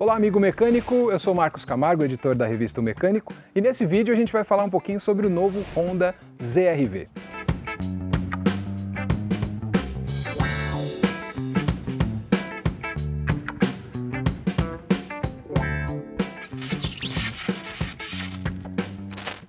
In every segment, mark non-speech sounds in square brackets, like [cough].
Olá, amigo mecânico. Eu sou Marcos Camargo, editor da revista o Mecânico, e nesse vídeo a gente vai falar um pouquinho sobre o novo Honda ZRV.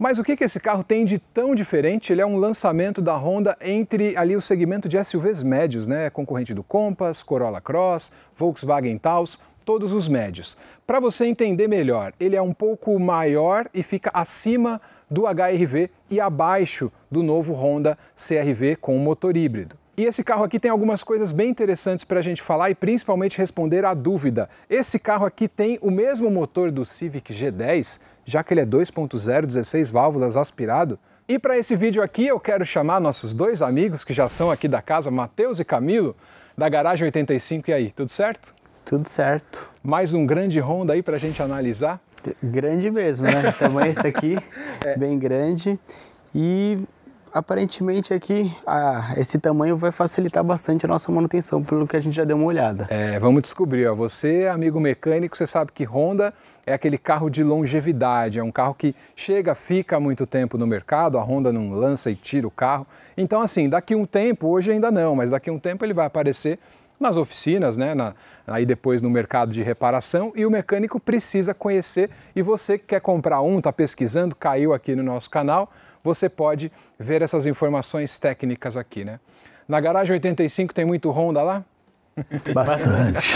Mas o que, que esse carro tem de tão diferente? Ele é um lançamento da Honda entre ali o segmento de SUVs médios, né? Concorrente do Compass, Corolla Cross, Volkswagen Taos todos os médios. Para você entender melhor, ele é um pouco maior e fica acima do HRV e abaixo do novo Honda CRV com motor híbrido. E esse carro aqui tem algumas coisas bem interessantes para a gente falar e principalmente responder à dúvida. Esse carro aqui tem o mesmo motor do Civic G10, já que ele é 2.0, 16 válvulas aspirado. E para esse vídeo aqui eu quero chamar nossos dois amigos que já são aqui da casa, Matheus e Camilo, da Garagem 85. E aí, tudo certo? Tudo certo. Mais um grande Honda aí para a gente analisar? Grande mesmo, né? De [laughs] tamanho esse aqui, é. bem grande. E aparentemente aqui ah, esse tamanho vai facilitar bastante a nossa manutenção, pelo que a gente já deu uma olhada. É, vamos descobrir. Ó. Você, amigo mecânico, você sabe que Honda é aquele carro de longevidade, é um carro que chega, fica muito tempo no mercado, a Honda não lança e tira o carro. Então assim, daqui um tempo, hoje ainda não, mas daqui um tempo ele vai aparecer nas oficinas, né? Na, aí depois no mercado de reparação, e o mecânico precisa conhecer. E você que quer comprar um, está pesquisando, caiu aqui no nosso canal, você pode ver essas informações técnicas aqui, né? Na garagem 85 tem muito Honda lá? [laughs] Bastante.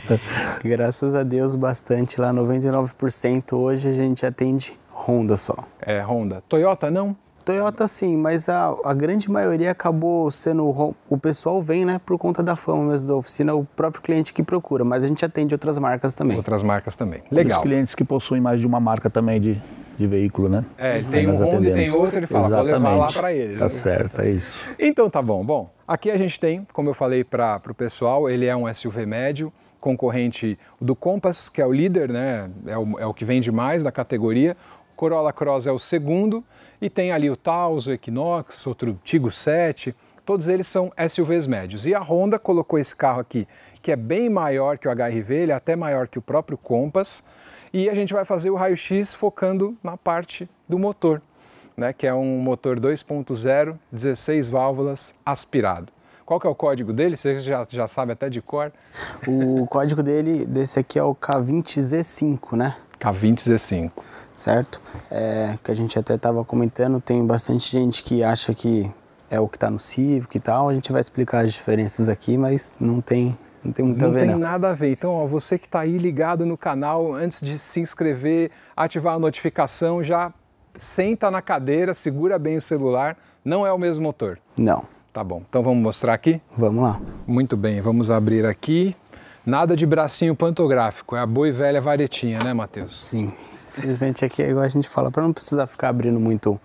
[laughs] Graças a Deus, bastante lá. 99% hoje a gente atende Honda só. É, Honda. Toyota não? Toyota sim, mas a, a grande maioria acabou sendo. O, pessoal vem, né, por conta da fama mesmo da oficina, o próprio cliente que procura, mas a gente atende outras marcas também. Outras marcas também. Legal. Os clientes que possuem mais de uma marca também de, de veículo, né? É, tem um Honda e tem outro, ele fala, Exatamente. vou levar lá para eles. Tá né? certo, é isso. Então tá bom. Bom, aqui a gente tem, como eu falei para o pessoal, ele é um SUV médio, concorrente do Compass, que é o líder, né? É o, é o que vende mais da categoria. Corolla Cross é o segundo e tem ali o Taos, o Equinox, outro Tigo 7, todos eles são SUVs médios. E a Honda colocou esse carro aqui, que é bem maior que o HRV, ele é até maior que o próprio Compass, e a gente vai fazer o raio-x focando na parte do motor, né, que é um motor 2.0, 16 válvulas aspirado. Qual que é o código dele? Você já, já sabe até de cor. O código dele, desse aqui é o K20Z5, né? a 2015. Certo. É, que a gente até estava comentando, tem bastante gente que acha que é o que está no Civic e tal. A gente vai explicar as diferenças aqui, mas não tem não tem muito não a ver. Tem não tem nada a ver. Então, ó, você que está aí ligado no canal, antes de se inscrever, ativar a notificação, já senta na cadeira, segura bem o celular. Não é o mesmo motor? Não. Tá bom. Então vamos mostrar aqui? Vamos lá. Muito bem, vamos abrir aqui. Nada de bracinho pantográfico, é a boa e velha varetinha, né, Matheus? Sim. Infelizmente aqui é igual a gente fala, para não precisar ficar abrindo muito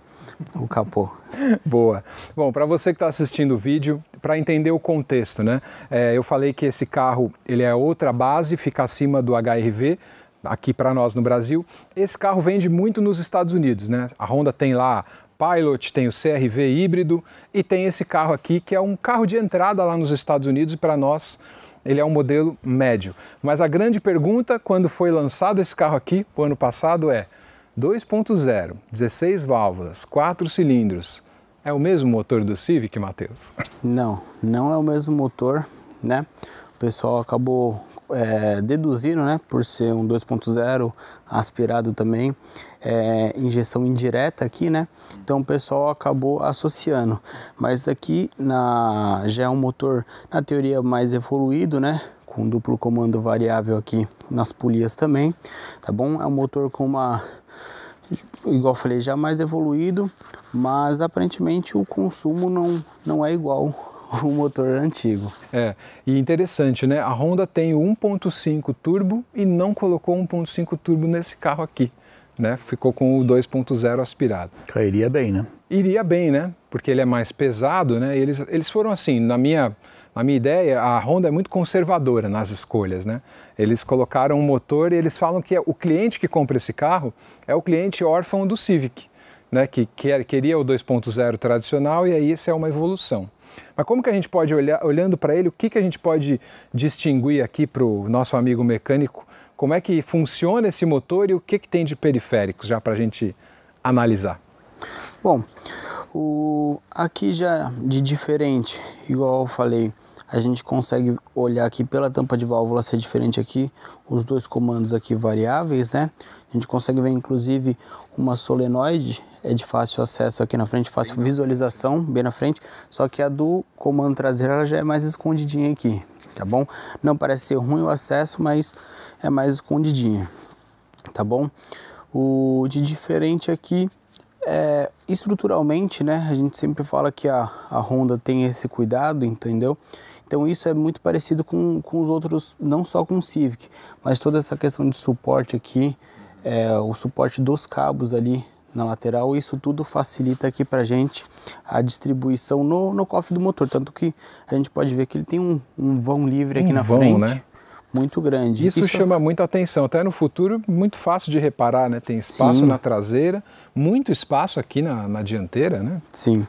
o capô. [laughs] Boa. Bom, para você que está assistindo o vídeo, para entender o contexto, né? É, eu falei que esse carro ele é outra base, fica acima do HRV, aqui para nós no Brasil. Esse carro vende muito nos Estados Unidos, né? A Honda tem lá Pilot, tem o CRV híbrido e tem esse carro aqui que é um carro de entrada lá nos Estados Unidos e para nós ele é um modelo médio. Mas a grande pergunta quando foi lançado esse carro aqui, o ano passado, é 2.0, 16 válvulas, 4 cilindros. É o mesmo motor do Civic, Matheus? Não, não é o mesmo motor, né? O pessoal acabou é, deduzindo, né, por ser um 2.0 aspirado também, é, injeção indireta aqui, né? Então o pessoal acabou associando. Mas daqui na, já é um motor, na teoria, mais evoluído, né? Com duplo comando variável aqui nas polias também, tá bom? É um motor com uma igual falei, já mais evoluído, mas aparentemente o consumo não, não é igual [laughs] o motor antigo. É, e interessante, né? A Honda tem o 1.5 turbo e não colocou 1.5 turbo nesse carro aqui né? Ficou com o 2.0 aspirado. Cairia bem, né? Iria bem, né? Porque ele é mais pesado, né? E eles, eles foram assim, na minha, na minha ideia, a Honda é muito conservadora nas escolhas, né? Eles colocaram um motor e eles falam que é o cliente que compra esse carro é o cliente órfão do Civic, né? Que quer, queria o 2.0 tradicional e aí isso é uma evolução. Mas como que a gente pode olhar, olhando para ele, o que, que a gente pode distinguir aqui para o nosso amigo mecânico como é que funciona esse motor e o que, que tem de periféricos já para a gente analisar? Bom, o, aqui já de diferente, igual eu falei, a gente consegue olhar aqui pela tampa de válvula ser diferente aqui, os dois comandos aqui variáveis, né? A gente consegue ver inclusive uma solenoide, é de fácil acesso aqui na frente, fácil visualização bem na frente, só que a do comando traseiro ela já é mais escondidinha aqui, tá bom? Não parece ser ruim o acesso, mas é mais escondidinho, tá bom? O de diferente aqui é estruturalmente, né? A gente sempre fala que a, a Honda tem esse cuidado, entendeu? Então isso é muito parecido com, com os outros, não só com o Civic, mas toda essa questão de suporte aqui, é, o suporte dos cabos ali na lateral. Isso tudo facilita aqui para gente a distribuição no, no cofre do motor. Tanto que a gente pode ver que ele tem um, um vão livre aqui um na vão, né? frente. Né? Muito grande. Isso, Isso chama muita atenção. Até no futuro, muito fácil de reparar, né? Tem espaço Sim. na traseira, muito espaço aqui na, na, dianteira, né? Sim.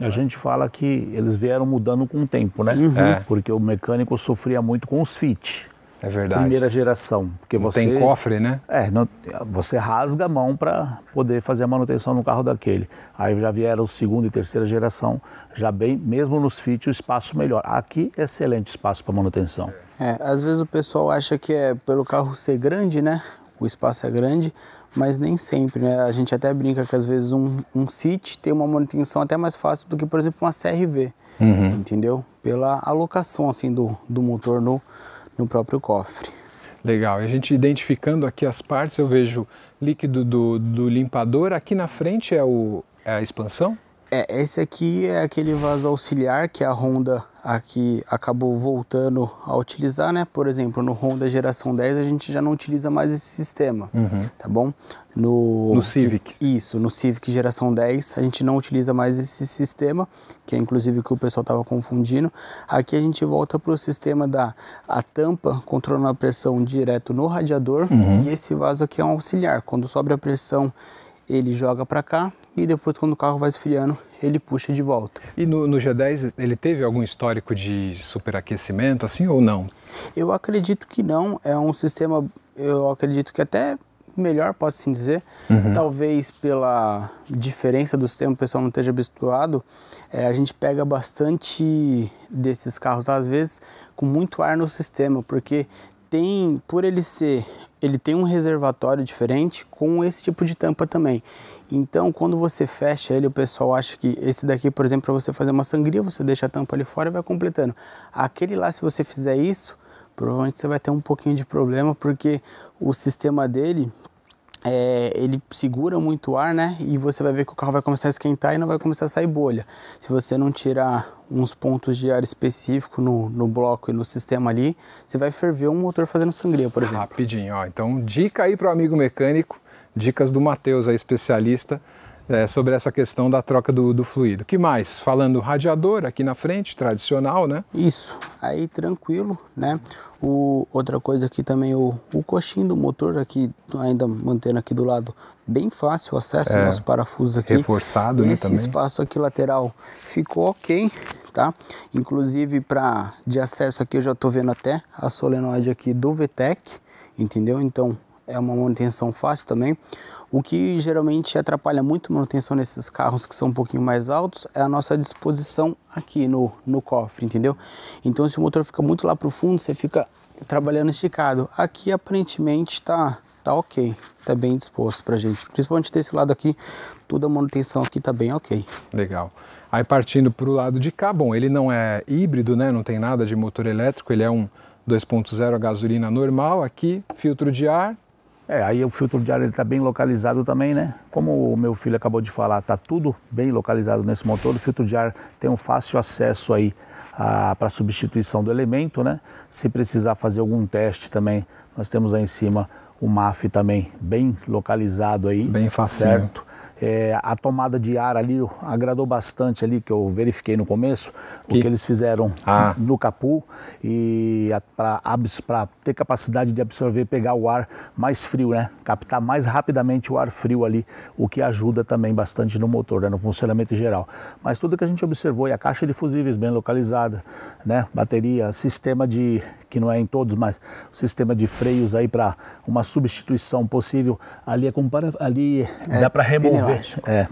A gente fala que eles vieram mudando com o tempo, né? Uhum. É. Porque o mecânico sofria muito com os fit. É verdade. Primeira geração. Porque não você, tem cofre, né? É, não, você rasga a mão para poder fazer a manutenção no carro daquele. Aí já vieram segunda e terceira geração, já bem, mesmo nos fit, o espaço melhor. Aqui, excelente espaço para manutenção. É, às vezes o pessoal acha que é pelo carro ser grande, né? O espaço é grande, mas nem sempre, né? A gente até brinca que às vezes um, um city tem uma manutenção até mais fácil do que, por exemplo, uma CRV, uhum. entendeu? Pela alocação, assim, do, do motor no, no próprio cofre. Legal, e a gente identificando aqui as partes, eu vejo líquido do, do limpador, aqui na frente é, o, é a expansão? É, esse aqui é aquele vaso auxiliar que a Honda aqui acabou voltando a utilizar, né? Por exemplo, no Honda geração 10 a gente já não utiliza mais esse sistema, uhum. tá bom? No, no Civic. Isso, no Civic geração 10 a gente não utiliza mais esse sistema, que é inclusive que o pessoal estava confundindo. Aqui a gente volta para o sistema da a tampa controlando a pressão direto no radiador uhum. e esse vaso aqui é um auxiliar. Quando sobe a pressão ele joga para cá e depois quando o carro vai esfriando, ele puxa de volta. E no, no, G10 ele teve algum histórico de superaquecimento assim ou não? Eu acredito que não, é um sistema, eu acredito que até melhor, posso assim dizer, uhum. talvez pela diferença do sistema, o pessoal não esteja habituado, é, a gente pega bastante desses carros, às vezes com muito ar no sistema, porque tem, por ele ser, ele tem um reservatório diferente com esse tipo de tampa também. Então, quando você fecha ele, o pessoal acha que esse daqui, por exemplo, para você fazer uma sangria, você deixa a tampa ali fora e vai completando. Aquele lá, se você fizer isso, provavelmente você vai ter um pouquinho de problema, porque o sistema dele, é, ele segura muito o ar, né? E você vai ver que o carro vai começar a esquentar e não vai começar a sair bolha. Se você não tirar uns pontos de ar específico no, no bloco e no sistema ali, você vai ferver um motor fazendo sangria, por exemplo. Rapidinho, ó. Então, dica aí para o amigo mecânico Dicas do Matheus, especialista, é, sobre essa questão da troca do, do fluido. que mais? Falando radiador aqui na frente, tradicional, né? Isso, aí tranquilo, né? O, outra coisa aqui também, o, o coxinho do motor aqui, ainda mantendo aqui do lado, bem fácil o acesso, é, nosso parafuso aqui. Reforçado, né, Esse né, também. Esse espaço aqui lateral ficou ok, tá? Inclusive, para de acesso aqui, eu já tô vendo até a solenoide aqui do VTEC, entendeu? Então, é uma manutenção fácil também. O que geralmente atrapalha muito a manutenção nesses carros que são um pouquinho mais altos é a nossa disposição aqui no, no cofre, entendeu? Então se o motor fica muito lá para o fundo, você fica trabalhando esticado. Aqui aparentemente está tá ok, está bem disposto a gente. Principalmente desse lado aqui, toda a manutenção aqui está bem ok. Legal. Aí partindo para o lado de cá, bom, ele não é híbrido, né? Não tem nada de motor elétrico, ele é um 2.0 a gasolina normal aqui, filtro de ar, é, aí o filtro de ar está bem localizado também, né? Como o meu filho acabou de falar, está tudo bem localizado nesse motor. O filtro de ar tem um fácil acesso aí para substituição do elemento, né? Se precisar fazer algum teste também, nós temos aí em cima o MAF também bem localizado aí. Bem fácil. Certo? É, a tomada de ar ali agradou bastante ali, que eu verifiquei no começo, que... o que eles fizeram ah. no capu e para ter capacidade de absorver, pegar o ar mais frio, né? Captar mais rapidamente o ar frio ali, o que ajuda também bastante no motor, né? no funcionamento geral. Mas tudo que a gente observou, e a caixa de fusíveis bem localizada, né? Bateria, sistema de, que não é em todos, mas sistema de freios aí para uma substituição possível, ali é para ali é, dá para remover remover. É,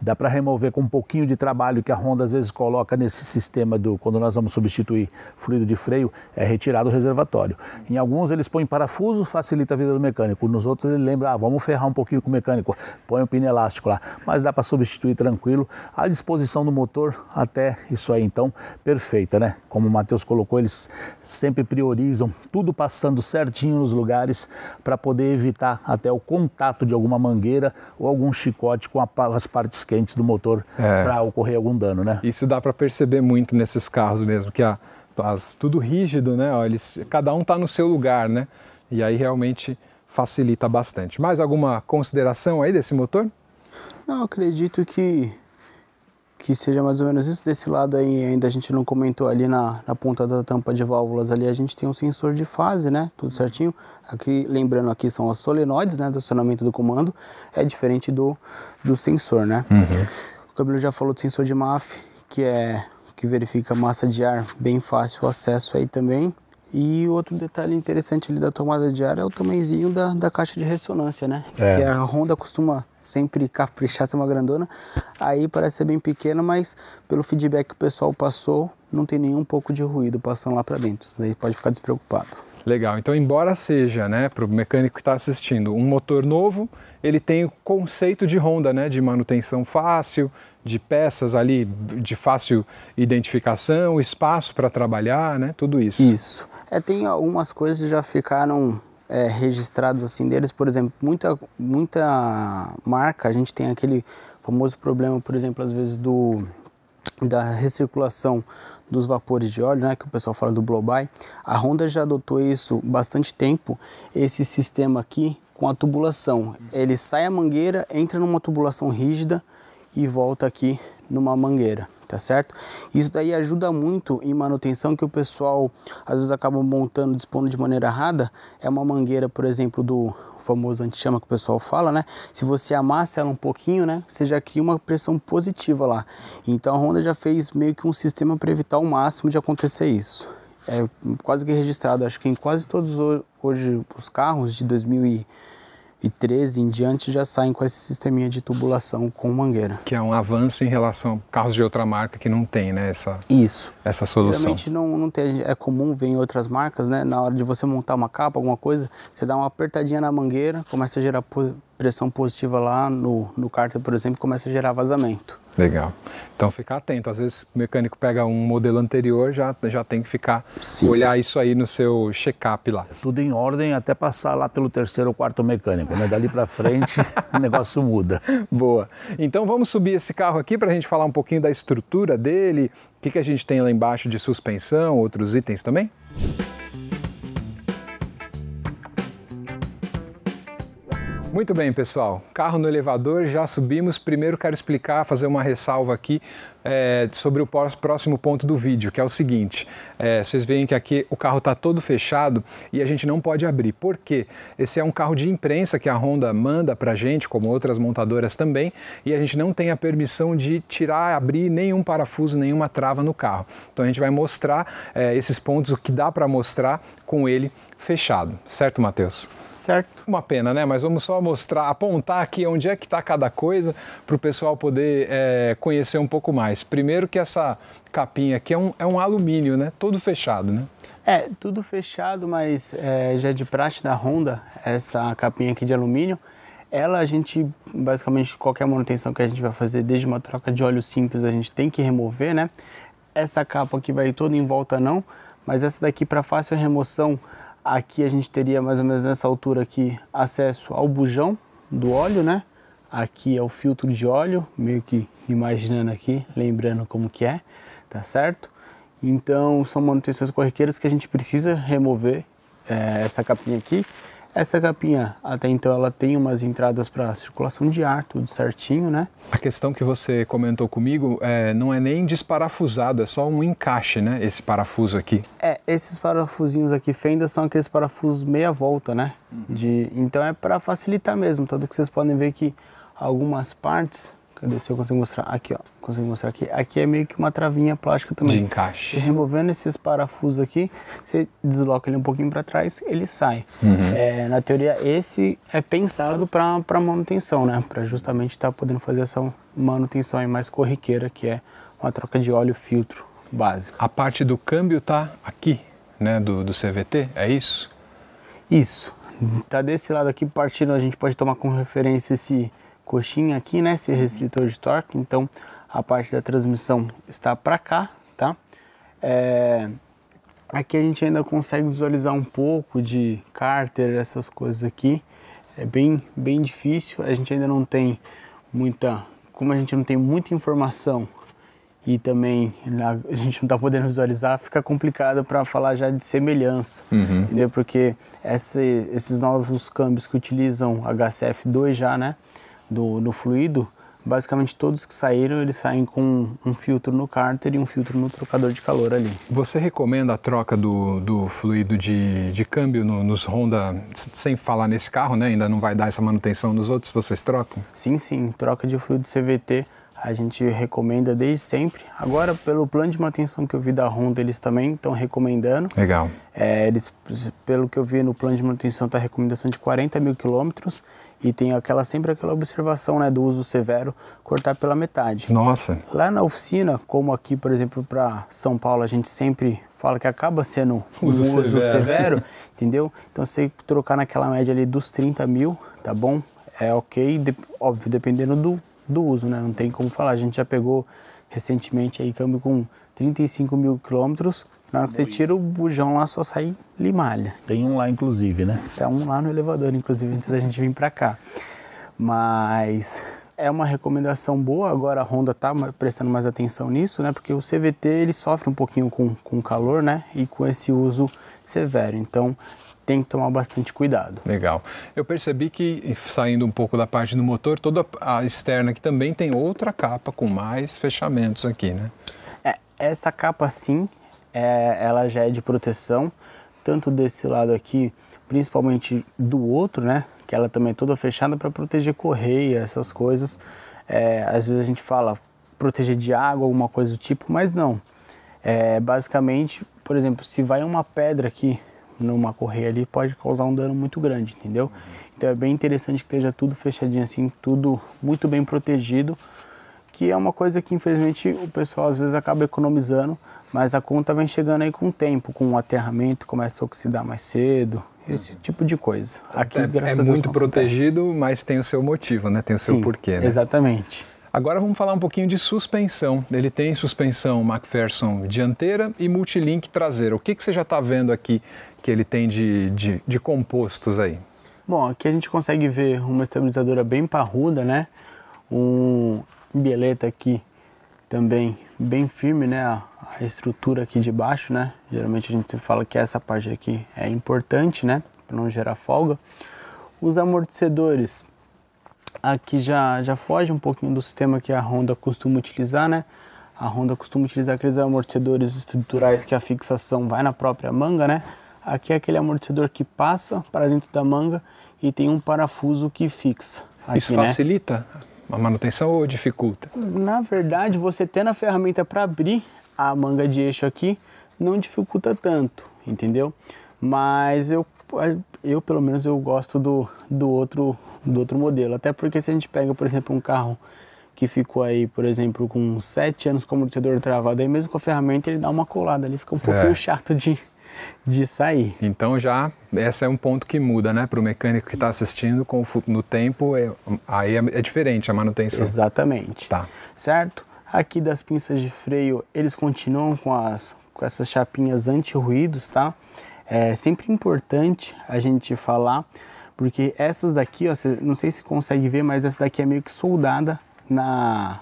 dá para remover com um pouquinho de trabalho que a Honda às vezes coloca nesse sistema do quando nós vamos substituir fluido de freio, é retirado o reservatório. Em alguns eles põem parafuso, facilita a vida do mecânico. Nos outros ele lembra, ah, vamos ferrar um pouquinho com o mecânico, põe o um pino elástico lá, mas dá para substituir tranquilo. A disposição do motor até isso aí então perfeita, né? Como o Matheus colocou, eles sempre priorizam tudo passando certinho nos lugares para poder evitar até o contato de alguma mangueira ou algum chicote com a, as partes quentes do motor é. para ocorrer algum dano, né? Isso dá para perceber muito nesses carros mesmo, que a, as, tudo rígido, né? Ó, eles, cada um está no seu lugar, né? E aí realmente facilita bastante. Mais alguma consideração aí desse motor? Não, acredito que que seja mais ou menos isso desse lado aí, ainda a gente não comentou ali na, na ponta da tampa de válvulas ali, a gente tem um sensor de fase, né, tudo uhum. certinho, aqui, lembrando aqui são as solenoides, né, do acionamento do comando, é diferente do, do sensor, né. Uhum. O Camilo já falou do sensor de MAF, que é, que verifica massa de ar, bem fácil o acesso aí também, e outro detalhe interessante ali da tomada de ar é o tamanhozinho da, da caixa de ressonância, né? É. Que a Honda costuma sempre caprichar, ser uma grandona. Aí parece ser bem pequena, mas pelo feedback que o pessoal passou, não tem nenhum pouco de ruído passando lá para dentro. Daí pode ficar despreocupado. Legal. Então, embora seja, né, para o mecânico que está assistindo, um motor novo, ele tem o conceito de Honda, né, de manutenção fácil, de peças ali de fácil identificação, espaço para trabalhar, né, tudo isso. Isso. É, tem algumas coisas que já ficaram é, registrados assim deles, por exemplo, muita, muita marca, a gente tem aquele famoso problema, por exemplo, às vezes do da recirculação dos vapores de óleo, né, que o pessoal fala do blowby. A Honda já adotou isso bastante tempo, esse sistema aqui com a tubulação. Ele sai a mangueira, entra numa tubulação rígida e volta aqui numa mangueira tá certo? Isso daí ajuda muito em manutenção que o pessoal às vezes acaba montando, dispondo de maneira errada. É uma mangueira, por exemplo, do famoso antichama que o pessoal fala, né? Se você amassa ela um pouquinho, né? Você já cria uma pressão positiva lá. Então a Honda já fez meio que um sistema para evitar o máximo de acontecer isso. É quase que registrado, acho que em quase todos hoje os carros de 2000 e 13 em diante já saem com esse sisteminha de tubulação com mangueira. Que é um avanço em relação a carros de outra marca que não tem, né? Essa... Isso essa solução? Geralmente não, não tem, é comum ver em outras marcas, né? Na hora de você montar uma capa, alguma coisa, você dá uma apertadinha na mangueira, começa a gerar pressão positiva lá no, no cárter, por exemplo, começa a gerar vazamento. Legal. Então ficar atento. Às vezes o mecânico pega um modelo anterior, já, já tem que ficar Sim. olhar isso aí no seu check-up lá. É tudo em ordem até passar lá pelo terceiro ou quarto mecânico, né? Dali para frente [laughs] o negócio muda. Boa. Então vamos subir esse carro aqui para a gente falar um pouquinho da estrutura dele, que, que a gente tem lá embaixo de suspensão, outros itens também? Muito bem, pessoal. Carro no elevador, já subimos. Primeiro quero explicar, fazer uma ressalva aqui é, sobre o próximo ponto do vídeo, que é o seguinte: é, vocês veem que aqui o carro está todo fechado e a gente não pode abrir. Por quê? Esse é um carro de imprensa que a Honda manda para a gente, como outras montadoras também, e a gente não tem a permissão de tirar, abrir nenhum parafuso, nenhuma trava no carro. Então a gente vai mostrar é, esses pontos, o que dá para mostrar com ele fechado. Certo, Matheus? Certo. Uma pena, né? Mas vamos só mostrar, apontar aqui onde é que está cada coisa para o pessoal poder é, conhecer um pouco mais mais. Primeiro que essa capinha aqui é um, é um alumínio, né? Todo fechado, né? É, tudo fechado, mas é, já é de praxe da Honda, essa capinha aqui de alumínio. Ela a gente, basicamente, qualquer manutenção que a gente vai fazer, desde uma troca de óleo simples, a gente tem que remover, né? Essa capa aqui vai toda em volta não, mas essa daqui para fácil remoção, aqui a gente teria mais ou menos nessa altura aqui acesso ao bujão do óleo, né? Aqui é o filtro de óleo, meio que imaginando aqui, lembrando como que é, tá certo? Então são manutenções corriqueiras que a gente precisa remover é, essa capinha aqui. Essa capinha, até então, ela tem umas entradas para circulação de ar, tudo certinho, né? A questão que você comentou comigo é, não é nem desparafusado, é só um encaixe, né? Esse parafuso aqui. É, esses parafusinhos aqui, fendas, são aqueles parafusos meia volta, né? Uhum. De, então é para facilitar mesmo, tanto que vocês podem ver que algumas partes. Cadê se eu consigo mostrar? Aqui, ó. Consigo mostrar aqui. Aqui é meio que uma travinha plástica também. De encaixe. removendo esses parafusos aqui, você desloca ele um pouquinho para trás, ele sai. Uhum. É, na teoria, esse é pensado para manutenção, né? Para justamente estar tá podendo fazer essa manutenção aí mais corriqueira, que é uma troca de óleo filtro básico. A parte do câmbio tá aqui, né? Do, do CVT, é isso? Isso. Tá desse lado aqui partindo, a gente pode tomar como referência esse coxinha aqui, né? Esse uhum. restritor de torque. Então a parte da transmissão está para cá, tá? É... Aqui a gente ainda consegue visualizar um pouco de cárter, essas coisas aqui. É bem, bem difícil. A gente ainda não tem muita, como a gente não tem muita informação e também a gente não está podendo visualizar, fica complicado para falar já de semelhança, uhum. entendeu? Porque esse, esses novos câmbios que utilizam HCF2 já, né? do, do fluido, basicamente todos que saíram, eles saem com um filtro no cárter e um filtro no trocador de calor ali. Você recomenda a troca do, do fluido de, de câmbio no, nos Honda, sem falar nesse carro, né? Ainda não vai dar essa manutenção nos outros, vocês trocam? Sim, sim. Troca de fluido CVT a gente recomenda desde sempre. Agora, pelo plano de manutenção que eu vi da Honda, eles também estão recomendando. Legal. É, eles, pelo que eu vi no plano de manutenção, está recomendação de 40 mil quilômetros e tem aquela sempre aquela observação né, do uso severo, cortar pela metade. Nossa! Lá na oficina, como aqui, por exemplo, para São Paulo, a gente sempre fala que acaba sendo um uso, uso severo. severo [laughs] entendeu? Então, você trocar naquela média ali dos 30 mil, tá bom? É ok, de, óbvio, dependendo do, do uso, né? Não tem como falar. A gente já pegou recentemente aí câmbio com 35 mil quilômetros, na hora que você tira o bujão lá, só sai limalha. Tem um lá, inclusive, né? Tem tá um lá no elevador, inclusive, antes da gente vir para cá. Mas é uma recomendação boa, agora a Honda tá prestando mais atenção nisso, né? Porque o CVT, ele sofre um pouquinho com, com calor, né? E com esse uso severo. Então, tem que tomar bastante cuidado. Legal. Eu percebi que, saindo um pouco da parte do motor, toda a externa aqui também tem outra capa com mais fechamentos aqui, né? É, essa capa sim, é, ela já é de proteção, tanto desse lado aqui, principalmente do outro, né? Que ela também é toda fechada para proteger correia, essas coisas. É, às vezes a gente fala proteger de água, alguma coisa do tipo, mas não. É, basicamente, por exemplo, se vai uma pedra aqui numa correia ali, pode causar um dano muito grande, entendeu? Então é bem interessante que esteja tudo fechadinho assim, tudo muito bem protegido, que é uma coisa que infelizmente o pessoal às vezes acaba economizando mas a conta vem chegando aí com o tempo, com o aterramento, começa a oxidar mais cedo, esse uhum. tipo de coisa. Então, Aqui, é, graças é a Deus, muito protegido, acontece. mas tem o seu motivo, né? Tem o seu Sim, porquê, né? Exatamente. Agora vamos falar um pouquinho de suspensão. Ele tem suspensão MacPherson dianteira e multilink traseira. O que, que você já está vendo aqui que ele tem de, de, de, compostos aí? Bom, aqui a gente consegue ver uma estabilizadora bem parruda, né? Um bieleta aqui também bem firme, né, a, estrutura aqui de baixo, né? Geralmente a gente fala que essa parte aqui é importante, né, para não gerar folga. Os amortecedores aqui já já foge um pouquinho do sistema que a Honda costuma utilizar, né? A Honda costuma utilizar aqueles amortecedores estruturais que a fixação vai na própria manga, né? Aqui é aquele amortecedor que passa para dentro da manga e tem um parafuso que fixa. Aqui, Isso né? facilita? Né? uma manutenção ou dificulta? Na verdade, você tendo a ferramenta para abrir a manga de eixo aqui, não dificulta tanto, entendeu? Mas eu, eu pelo menos eu gosto do, do, outro, do outro modelo. Até porque se a gente pega, por exemplo, um carro que ficou aí, por exemplo, com 7 anos com o amortecedor travado, aí mesmo com a ferramenta ele dá uma colada ali, fica um pouquinho é. chato de, de sair. Então já esse é um ponto que muda, né, para o mecânico que está assistindo com no tempo, é, aí é, é, diferente a manutenção. Exatamente. Tá. Certo. Aqui das pinças de freio, eles continuam com as com essas chapinhas anti-ruídos, tá? É sempre importante a gente falar, porque essas daqui, ó, não sei se consegue ver, mas essa daqui é meio que soldada na,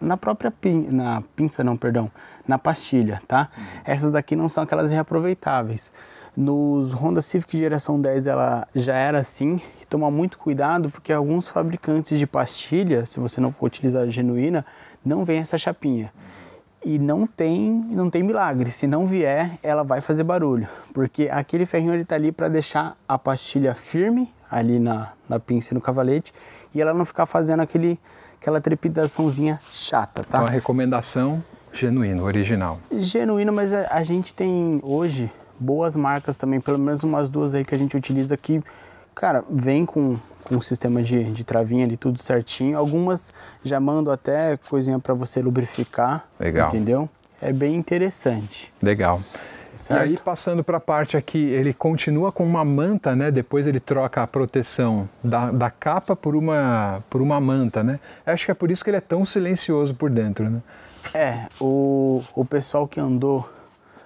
na própria pin, na pinça, não, perdão, na pastilha, tá? Essas daqui não são aquelas reaproveitáveis. Nos Honda Civic geração 10 ela já era assim. Toma muito cuidado porque alguns fabricantes de pastilha, se você não for utilizar a genuína, não vem essa chapinha. E não tem, não tem milagre. Se não vier, ela vai fazer barulho, porque aquele ferrinho ele tá ali para deixar a pastilha firme ali na, na pinça e no cavalete e ela não ficar fazendo aquele aquela trepidaçãozinha chata, tá? Então a recomendação genuína original. Genuíno, mas a, a gente tem hoje boas marcas também, pelo menos umas duas aí que a gente utiliza aqui. Cara, vem com, com o sistema de, de travinha ali, tudo certinho. Algumas já mandam até coisinha para você lubrificar. Legal. Entendeu? É bem interessante. Legal. Certo. E aí, passando para a parte aqui, ele continua com uma manta, né? Depois ele troca a proteção da, da capa por uma, por uma manta, né? Acho que é por isso que ele é tão silencioso por dentro, né? É, o, o pessoal que andou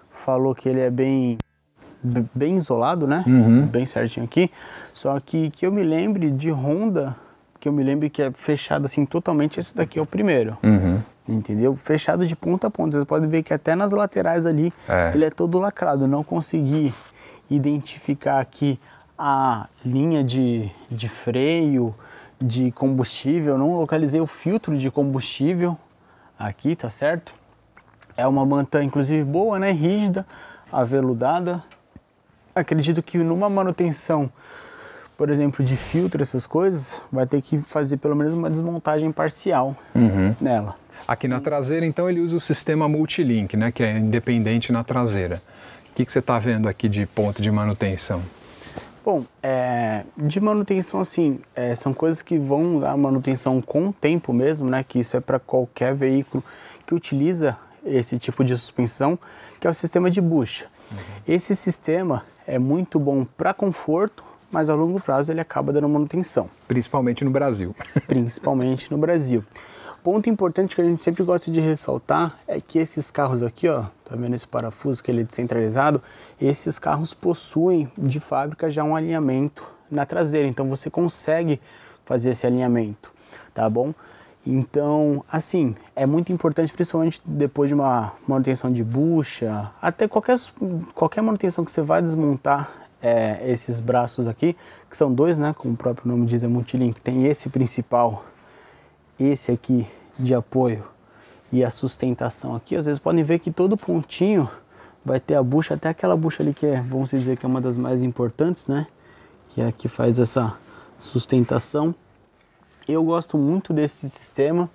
falou que ele é bem bem isolado, né? Uhum. Bem certinho aqui. Só que que eu me lembre de Honda, que eu me lembre que é fechado assim totalmente, esse daqui é o primeiro. Uhum entendeu? Fechado de ponta a ponta. Vocês podem ver que até nas laterais ali é. ele é todo lacrado. Não consegui identificar aqui a linha de, de freio, de combustível, não localizei o filtro de combustível aqui, tá certo? É uma manta inclusive boa, né? Rígida, aveludada. Acredito que numa manutenção, por exemplo, de filtro, essas coisas, vai ter que fazer pelo menos uma desmontagem parcial uhum. nela. Aqui na traseira, então, ele usa o sistema multilink, né, que é independente na traseira. O que, que você está vendo aqui de ponto de manutenção? Bom, é, de manutenção, assim, é, são coisas que vão dar manutenção com o tempo mesmo, né? Que isso é para qualquer veículo que utiliza esse tipo de suspensão, que é o sistema de bucha. Uhum. Esse sistema é muito bom para conforto, mas a longo prazo ele acaba dando manutenção. Principalmente no Brasil. Principalmente no Brasil ponto importante que a gente sempre gosta de ressaltar é que esses carros aqui, ó, tá vendo esse parafuso que ele é descentralizado? Esses carros possuem de fábrica já um alinhamento na traseira, então você consegue fazer esse alinhamento, tá bom? Então, assim, é muito importante, principalmente depois de uma manutenção de bucha, até qualquer, qualquer manutenção que você vai desmontar é, esses braços aqui, que são dois, né? Como o próprio nome diz, é multilink, tem esse principal esse aqui de apoio e a sustentação aqui, vocês podem ver que todo pontinho vai ter a bucha, até aquela bucha ali que é, vamos dizer que é uma das mais importantes, né? Que é a que faz essa sustentação. Eu gosto muito desse sistema,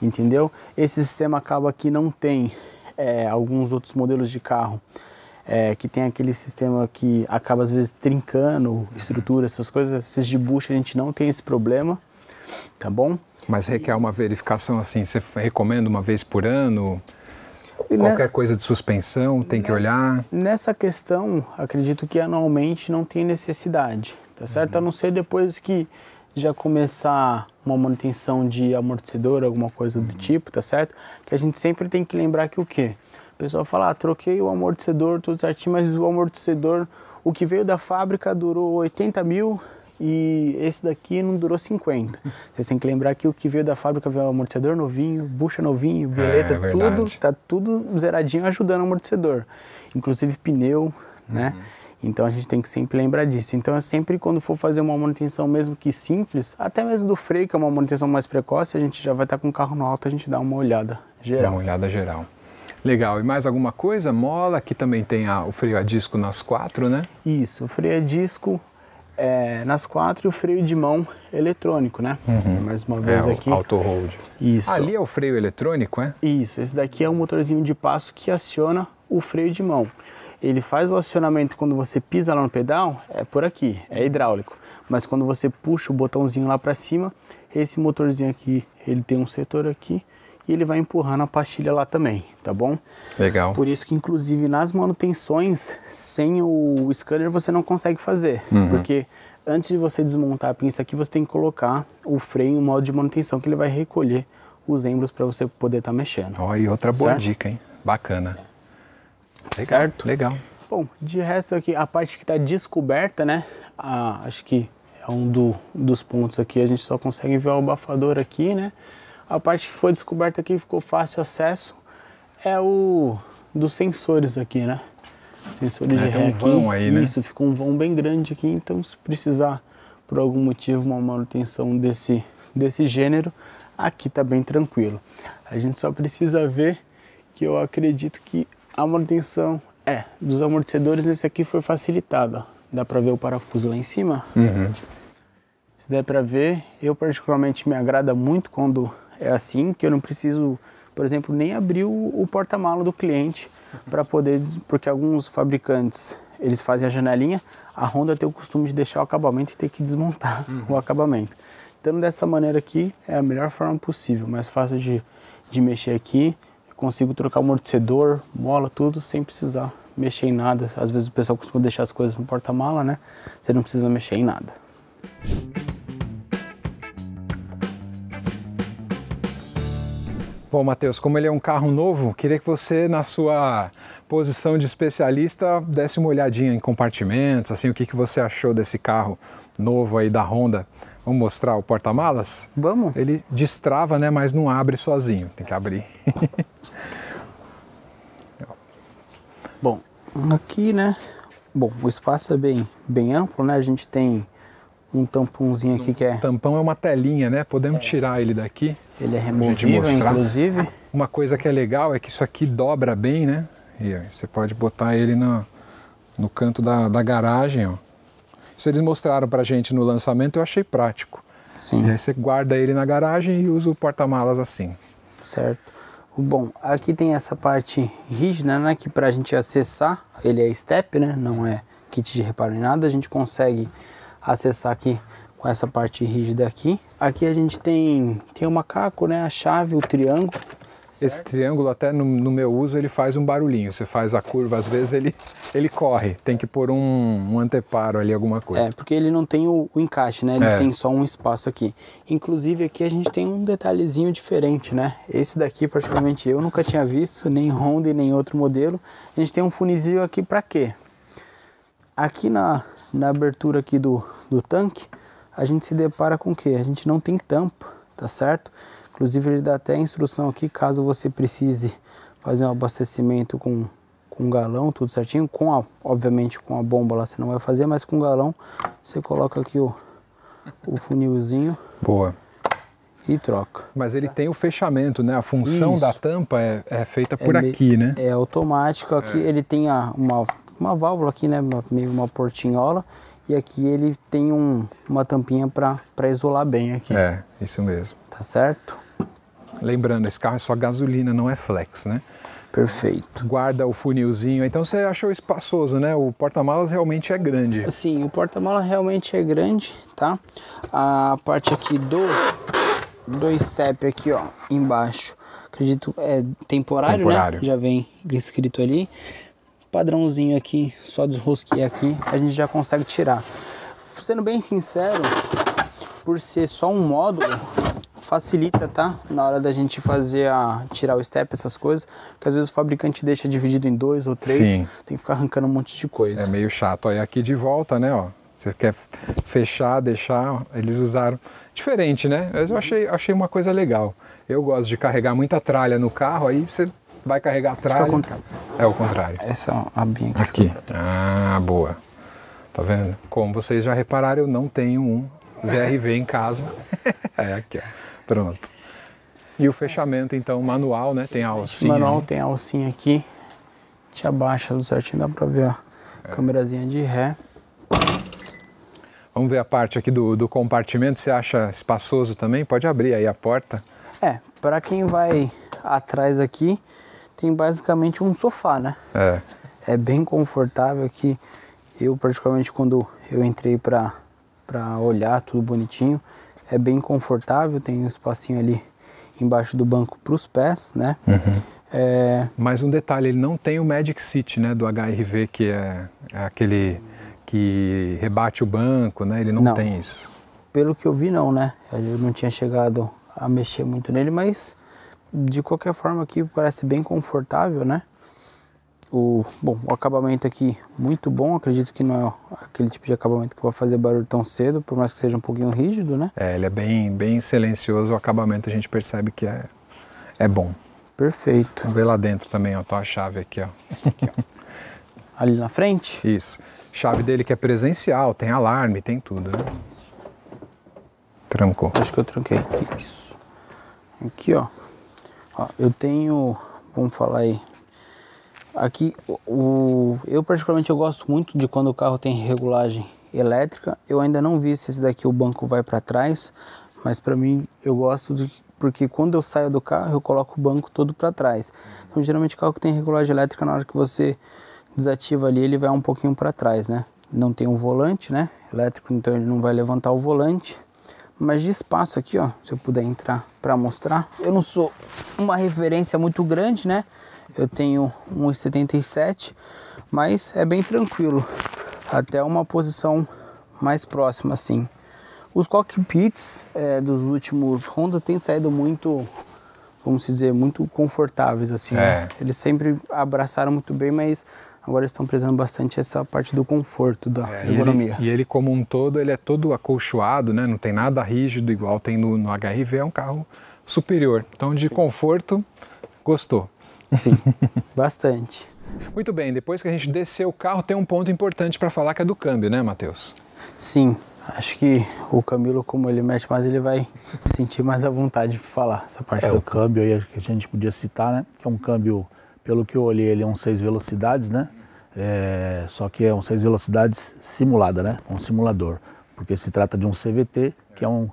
entendeu? Esse sistema acaba que não tem é, alguns outros modelos de carro é, que tem aquele sistema que acaba às vezes trincando estrutura, essas coisas, esses de bucha a gente não tem esse problema, tá bom? Mas requer uma verificação assim, você recomenda uma vez por ano? E né Qualquer ne... coisa de suspensão tem que né olhar? Nessa questão, acredito que anualmente não tem necessidade, tá certo? Uhum. A não ser depois que já começar uma manutenção de amortecedor, alguma coisa uhum. do tipo, tá certo? Que a gente sempre tem que lembrar que o quê? O pessoal fala, ah, troquei o amortecedor, tudo certinho, mas o amortecedor, o que veio da fábrica durou 80 mil, e esse daqui não durou 50. Vocês têm que lembrar que o que veio da fábrica veio amortecedor novinho, bucha novinho, é, violeta é, é tudo, tá tudo zeradinho ajudando o amortecedor, inclusive pneu, né? Uhum. Então a gente tem que sempre lembrar disso. Então é sempre quando for fazer uma manutenção mesmo que simples, até mesmo do freio, que é uma manutenção mais precoce, a gente já vai estar tá com o carro no alto, a gente dá uma olhada geral. Uma olhada geral. Legal. E mais alguma coisa? Mola, que também tem a, o freio a disco nas quatro, né? Isso, o freio a disco, é, nas quatro e o freio de mão eletrônico, né? Uhum. Mais uma vez é, aqui. Auto hold. Isso. Ali é o freio eletrônico, é? Isso. Esse daqui é um motorzinho de passo que aciona o freio de mão. Ele faz o acionamento quando você pisa lá no pedal, é por aqui, é hidráulico. Mas quando você puxa o botãozinho lá para cima, esse motorzinho aqui, ele tem um setor aqui e ele vai empurrando a pastilha lá também, tá bom? Legal. Por isso que, inclusive, nas manutenções, sem o scanner você não consegue fazer, uhum. porque antes de você desmontar a pinça aqui, você tem que colocar o freio, o modo de manutenção, que ele vai recolher os embros para você poder estar tá mexendo. Ó, oh, e outra boa certo? dica, hein? Bacana. Legal, certo? Legal. Bom, de resto aqui, a parte que está descoberta, né? Ah, acho que é um do, dos pontos aqui, a gente só consegue ver o abafador aqui, né? A parte que foi descoberta aqui, ficou fácil acesso, é o dos sensores aqui, né? Sensores é, de tem um vão aqui. aí, né? Isso, ficou um vão bem grande aqui, então se precisar por algum motivo uma manutenção desse, desse gênero, aqui tá bem tranquilo. A gente só precisa ver que eu acredito que a manutenção é dos amortecedores nesse aqui foi facilitada. Dá para ver o parafuso lá em cima? Uhum. Se der para ver, eu particularmente me agrada muito quando é assim que eu não preciso, por exemplo, nem abrir o, o porta-mala do cliente para poder, porque alguns fabricantes eles fazem a janelinha, a Honda tem o costume de deixar o acabamento e ter que desmontar [laughs] uhum. o acabamento. Então, dessa maneira aqui, é a melhor forma possível, mais fácil de, de mexer aqui. Eu consigo trocar amortecedor, mola, tudo, sem precisar mexer em nada. Às vezes o pessoal costuma deixar as coisas no porta-mala, né? Você não precisa mexer em nada. Bom, Matheus, como ele é um carro novo, queria que você, na sua posição de especialista, desse uma olhadinha em compartimentos, assim, o que, que você achou desse carro novo aí da Honda. Vamos mostrar o porta-malas? Vamos. Ele destrava, né, mas não abre sozinho, tem que abrir. [laughs] Bom, aqui, né, bom, o espaço é bem, bem amplo, né, a gente tem um tampãozinho aqui que é... Tampão é uma telinha, né? Podemos é. tirar ele daqui. Ele é removível, inclusive. Uma coisa que é legal é que isso aqui dobra bem, né? E você pode botar ele no, no canto da, da garagem, ó. Isso eles mostraram pra gente no lançamento, eu achei prático. Sim. E aí você guarda ele na garagem e usa o porta-malas assim. Certo. Bom, aqui tem essa parte rígida, né, que para a gente acessar, ele é step, né, não é kit de reparo nem nada, a gente consegue acessar aqui com essa parte rígida aqui. Aqui a gente tem, tem o macaco, né? A chave, o triângulo. Certo? Esse triângulo até no, no, meu uso ele faz um barulhinho. Você faz a curva, às vezes ele, ele corre. Tem que pôr um, um anteparo ali, alguma coisa. É, porque ele não tem o, o encaixe, né? Ele é. tem só um espaço aqui. Inclusive aqui a gente tem um detalhezinho diferente, né? Esse daqui praticamente eu nunca tinha visto, nem Honda nem outro modelo. A gente tem um funilzinho aqui para quê? Aqui na, na abertura aqui do, do tanque, a gente se depara com o que? A gente não tem tampa, tá certo? Inclusive ele dá até a instrução aqui, caso você precise fazer um abastecimento com, com galão, tudo certinho, com a, obviamente com a bomba lá você não vai fazer, mas com galão você coloca aqui o, o funilzinho. Boa. E troca. Mas ele tem o fechamento, né? A função Isso. da tampa é, é feita é por é, aqui, né? É automática. Aqui é. ele tem a, uma uma válvula aqui, né? Meio uma portinhola. E aqui ele tem um, uma tampinha para isolar bem aqui. É, isso mesmo. Tá certo? Lembrando, esse carro é só gasolina, não é flex, né? Perfeito. Guarda o funilzinho. Então você achou espaçoso, né? O porta-malas realmente é grande. Sim, o porta-malas realmente é grande, tá? A parte aqui do, do step aqui, ó, embaixo. Acredito, é temporário, né? temporário. né? Já vem escrito ali padrãozinho aqui, só desrosquei aqui, a gente já consegue tirar. Sendo bem sincero, por ser só um módulo, facilita, tá? Na hora da gente fazer a tirar o step, essas coisas, porque às vezes o fabricante deixa dividido em dois ou três, Sim. tem que ficar arrancando um monte de coisa. É meio chato. Aí aqui de volta, né, ó. Você quer fechar, deixar, eles usaram diferente, né? Mas eu achei, achei uma coisa legal. Eu gosto de carregar muita tralha no carro, aí você vai carregar atrás é o contrário. É o contrário. Essa é abinha aqui. Aqui. Ah, boa. Tá vendo? Como vocês já repararam, eu não tenho um ZRV em casa. [laughs] É aqui, ó. Pronto. E o fechamento, então, manual, né? Tem a alcinha. Manual né? tem a alcinha aqui. Te abaixa do certinho, dá pra ver a é. câmerazinha de ré. Vamos ver a parte aqui do, do compartimento. Você acha espaçoso também? Pode abrir aí a porta. É, para quem vai atrás aqui, tem basicamente um sofá, né? É. É bem confortável aqui. Eu, particularmente, quando eu entrei para para olhar tudo bonitinho, é bem confortável, tem um espacinho ali embaixo do banco para os pés, né? Uhum. É... Mais um detalhe, ele não tem o Magic Seat, né, do HRV, que é, é aquele que rebate o banco, né? Ele não, não, tem isso. Pelo que eu vi, não, né? Eu não tinha chegado a mexer muito nele, mas de qualquer forma aqui parece bem confortável, né? O, bom, o acabamento aqui muito bom, acredito que não é aquele tipo de acabamento que vai fazer barulho tão cedo, por mais que seja um pouquinho rígido, né? É, ele é bem, bem silencioso, o acabamento a gente percebe que é, é bom. Perfeito. Vamos ver lá dentro também, ó, tá a chave aqui, ó. Aqui, ó. [laughs] Ali na frente? Isso. Chave dele que é presencial, tem alarme, tem tudo, né? Trancou. Acho que eu tranquei. Isso. Aqui, ó. Ó, eu tenho, vamos falar aí. Aqui, o, eu particularmente eu gosto muito de quando o carro tem regulagem elétrica. Eu ainda não vi se esse daqui o banco vai para trás, mas para mim eu gosto de, porque quando eu saio do carro eu coloco o banco todo para trás. Então geralmente carro que tem regulagem elétrica na hora que você desativa ali ele vai um pouquinho para trás, né? Não tem um volante, né? Elétrico, então ele não vai levantar o volante mas de espaço aqui, ó, se eu puder entrar para mostrar. Eu não sou uma referência muito grande, né? Eu tenho 1,77, mas é bem tranquilo, até uma posição mais próxima assim. Os cockpits é, dos últimos Honda têm saído muito, vamos dizer, muito confortáveis assim. Né? É. Né? Eles sempre abraçaram muito bem, mas Agora eles estão precisando bastante essa parte do conforto da é, ergonomia. E ele, e ele, como um todo, ele é todo acolchoado, né? Não tem nada rígido igual tem no, no HRV, é um carro superior. Então, de Sim. conforto, gostou. Sim, [laughs] bastante. Muito bem, depois que a gente desceu o carro, tem um ponto importante para falar que é do câmbio, né, Matheus? Sim, acho que o Camilo, como ele mexe mais, ele vai sentir mais à vontade de falar essa parte é, do câmbio. câmbio aí que a gente podia citar, né? Que é um câmbio pelo que eu olhei, ele é um seis velocidades, né? É, só que é um seis velocidades simulada, né? Um simulador, porque se trata de um CVT, que é um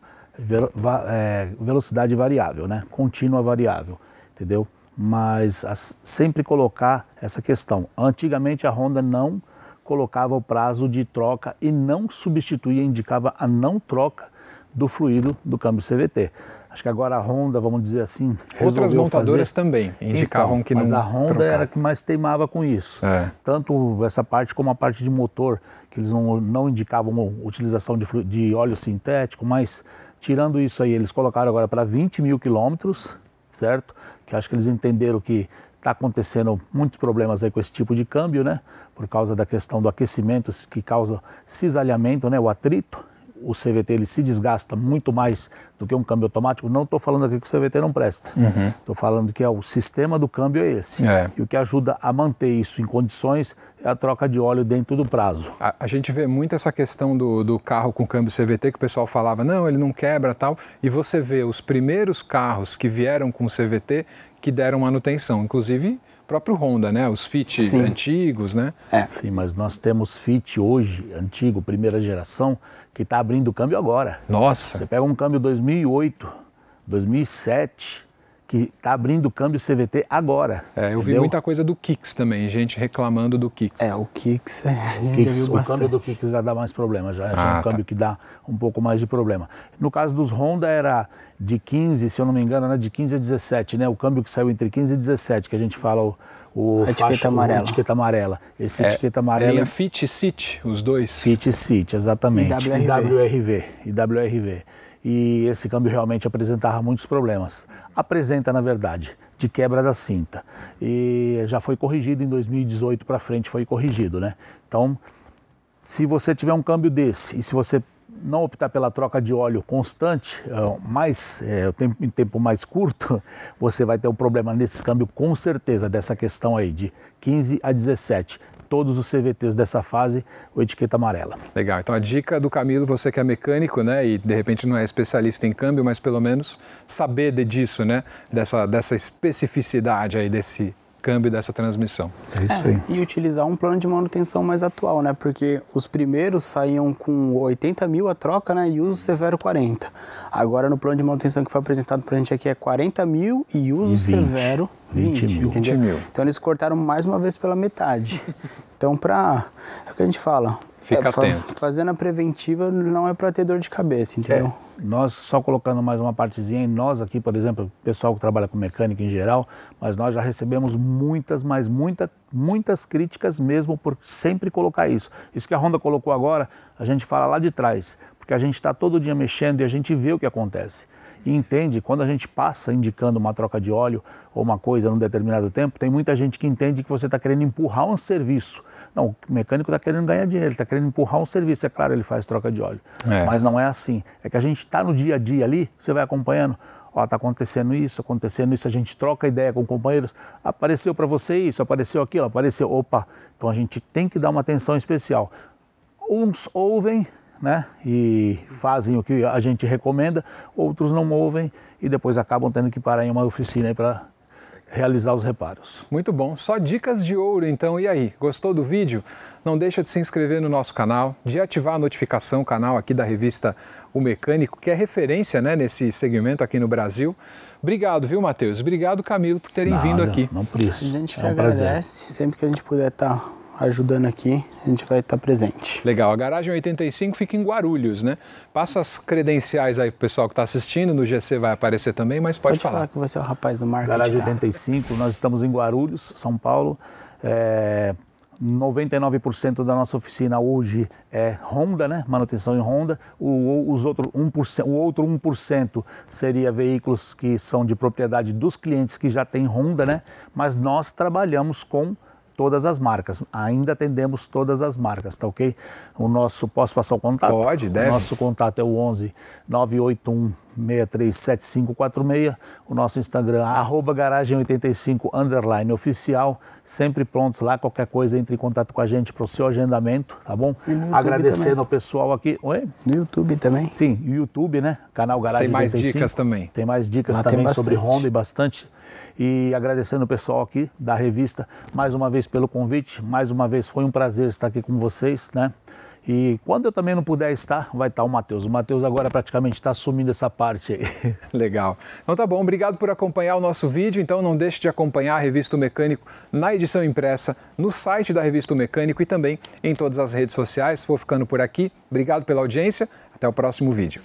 é, velocidade variável, né? Contínua variável, entendeu? Mas as, sempre colocar essa questão. Antigamente a Honda não colocava o prazo de troca e não substituía, indicava a não troca do fluido do câmbio CVT. Acho que agora a Honda, vamos dizer assim, Outras montadoras fazer. também indicavam então, que mas não Mas a Honda trocar. era que mais teimava com isso. É. Tanto essa parte como a parte de motor, que eles não, não indicavam utilização de, de óleo sintético, mas tirando isso aí, eles colocaram agora para 20 mil quilômetros, certo? Que acho que eles entenderam que está acontecendo muitos problemas aí com esse tipo de câmbio, né? Por causa da questão do aquecimento que causa cisalhamento, né? O atrito o CVT ele se desgasta muito mais do que um câmbio automático, não estou falando aqui que o CVT não presta. Estou uhum. falando que é o sistema do câmbio é esse. É. E o que ajuda a manter isso em condições é a troca de óleo dentro do prazo. A, a gente vê muito essa questão do, do, carro com câmbio CVT, que o pessoal falava, não, ele não quebra tal. E você vê os primeiros carros que vieram com CVT que deram manutenção, inclusive próprio Honda, né? Os Fit Sim. antigos, né? É. Sim, mas nós temos Fit hoje, antigo, primeira geração, que está abrindo o câmbio agora. Nossa! Você pega um câmbio 2008, 2007, que está abrindo o câmbio CVT agora. É, eu entendeu? vi muita coisa do Kicks também, gente reclamando do Kicks. É, o Kicks. O, é, o câmbio do Kicks já dá mais problema, já, ah, já é um ah, tá. câmbio que dá um pouco mais de problema. No caso dos Honda era de 15, se eu não me engano, né, de 15 a 17, né? O câmbio que saiu entre 15 e 17, que a gente fala o, o a etiqueta faixa, amarela. O etiqueta amarela. Esse é, etiqueta amarela. É, é FIT city os dois? FIT e exatamente. E WRV. E WRV. E esse câmbio realmente apresentava muitos problemas. Apresenta, na verdade, de quebra da cinta. E já foi corrigido em 2018 para frente, foi corrigido, né? Então, se você tiver um câmbio desse e se você não optar pela troca de óleo constante, mas é, é tempo, em tempo mais curto, [laughs] você vai ter um problema nesse câmbio com certeza dessa questão aí de 15 a 17 todos os CVTs dessa fase, o etiqueta amarela. Legal. Então a dica do Camilo, você que é mecânico, né, e de repente não é especialista em câmbio, mas pelo menos saber disso, né, dessa, dessa especificidade aí desse câmbio dessa transmissão. É isso é, aí. É, e utilizar um plano de manutenção mais atual, né? Porque os primeiros saíam com 80 mil a troca, né? E uso severo 40. Agora no plano de manutenção que foi apresentado para a gente aqui é 40 mil e uso 20. severo 20, 20 mil. 20 mil. Então eles cortaram mais uma vez pela metade. [laughs] então para é o que a gente fala, Fica é, atento. Fazendo a preventiva não é para ter dor de cabeça, entendeu? É, nós só colocando mais uma partezinha em nós aqui, por exemplo, pessoal que trabalha com mecânica em geral, mas nós já recebemos muitas, mas muita, muitas críticas mesmo por sempre colocar isso. Isso que a Honda colocou agora, a gente fala lá de trás, porque a gente está todo dia mexendo e a gente vê o que acontece e entende, quando a gente passa indicando uma troca de óleo ou uma coisa num determinado tempo, tem muita gente que entende que você está querendo empurrar um serviço. Não, o mecânico está querendo ganhar dinheiro, está querendo empurrar um serviço. É claro, ele faz troca de óleo. É. Mas não é assim. É que a gente está no dia a dia ali, você vai acompanhando. Ó, está acontecendo isso, acontecendo isso, a gente troca ideia com companheiros. Apareceu para você isso, apareceu aquilo, apareceu. Opa, então a gente tem que dar uma atenção especial. Uns ouvem, né? E fazem o que a gente recomenda, outros não movem e depois acabam tendo que parar em uma oficina para realizar os reparos. Muito bom. Só dicas de ouro, então. E aí, gostou do vídeo? Não deixa de se inscrever no nosso canal, de ativar a notificação, canal aqui da revista O Mecânico, que é referência né, nesse segmento aqui no Brasil. Obrigado, viu, Matheus? Obrigado, Camilo, por terem Nada, vindo aqui. Não isso. A gente é que é um agradece. Prazer. Sempre que a gente puder estar tá ajudando aqui, a gente vai estar tá presente. Legal, a garagem 85 fica em Guarulhos, né? Passa as credenciais aí pro pessoal que está assistindo, no GC vai aparecer também, mas pode, pode falar. falar que você é o rapaz do marketing. Garagem 85, tá? nós estamos em Guarulhos, São Paulo. É... 99% da nossa oficina hoje é Honda, né? manutenção em Honda. O, os outro 1%, o outro 1% seria veículos que são de propriedade dos clientes que já têm Honda, né? mas nós trabalhamos com todas as marcas. Ainda atendemos todas as marcas, tá ok? O nosso, posso passar o contato? Pode, deve. O nosso contato é o 11 981 637546. O nosso Instagram, arroba garagem85 underline oficial. Sempre prontos lá, qualquer coisa entre em contato com a gente para o seu agendamento, tá bom? Agradecendo também. ao pessoal aqui. Oi? No YouTube também. Sim, YouTube, né? Canal Garagem85. Tem mais 85. dicas também. Tem mais dicas também sobre Honda e bastante e agradecendo o pessoal aqui da revista mais uma vez pelo convite, mais uma vez foi um prazer estar aqui com vocês, né? E quando eu também não puder estar, vai estar o Matheus. O Matheus agora praticamente está assumindo essa parte aí. [laughs] Legal. Então tá bom, obrigado por acompanhar o nosso vídeo. Então não deixe de acompanhar a Revista Mecânico na edição impressa, no site da Revista Mecânico e também em todas as redes sociais. Vou ficando por aqui. Obrigado pela audiência. Até o próximo vídeo.